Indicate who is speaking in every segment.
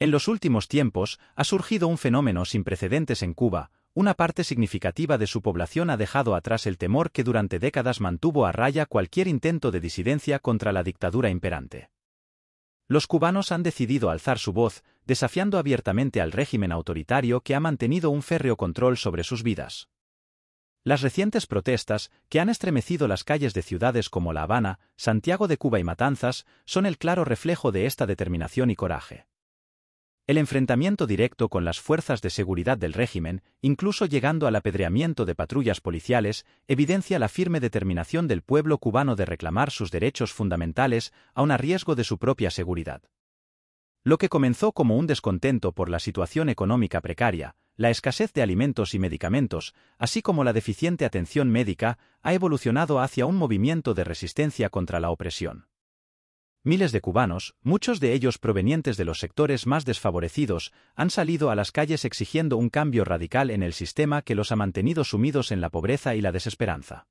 Speaker 1: En los últimos tiempos, ha surgido un fenómeno sin precedentes en Cuba, una parte significativa de su población ha dejado atrás el temor que durante décadas mantuvo a raya cualquier intento de disidencia contra la dictadura imperante. Los cubanos han decidido alzar su voz, desafiando abiertamente al régimen autoritario que ha mantenido un férreo control sobre sus vidas. Las recientes protestas, que han estremecido las calles de ciudades como La Habana, Santiago de Cuba y Matanzas, son el claro reflejo de esta determinación y coraje el enfrentamiento directo con las fuerzas de seguridad del régimen, incluso llegando al apedreamiento de patrullas policiales, evidencia la firme determinación del pueblo cubano de reclamar sus derechos fundamentales aun a riesgo de su propia seguridad. Lo que comenzó como un descontento por la situación económica precaria, la escasez de alimentos y medicamentos, así como la deficiente atención médica, ha evolucionado hacia un movimiento de resistencia contra la opresión. Miles de cubanos, muchos de ellos provenientes de los sectores más desfavorecidos, han salido a las calles exigiendo un cambio radical en el sistema que los ha mantenido sumidos en la pobreza y la desesperanza.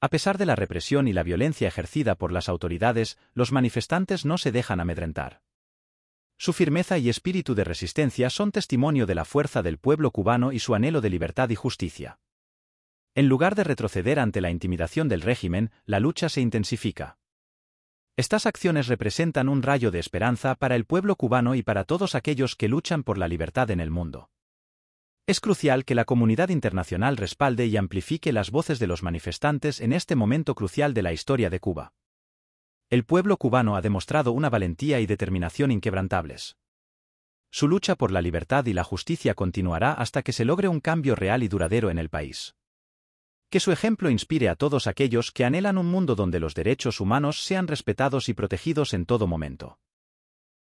Speaker 1: A pesar de la represión y la violencia ejercida por las autoridades, los manifestantes no se dejan amedrentar. Su firmeza y espíritu de resistencia son testimonio de la fuerza del pueblo cubano y su anhelo de libertad y justicia. En lugar de retroceder ante la intimidación del régimen, la lucha se intensifica. Estas acciones representan un rayo de esperanza para el pueblo cubano y para todos aquellos que luchan por la libertad en el mundo. Es crucial que la comunidad internacional respalde y amplifique las voces de los manifestantes en este momento crucial de la historia de Cuba. El pueblo cubano ha demostrado una valentía y determinación inquebrantables. Su lucha por la libertad y la justicia continuará hasta que se logre un cambio real y duradero en el país que su ejemplo inspire a todos aquellos que anhelan un mundo donde los derechos humanos sean respetados y protegidos en todo momento.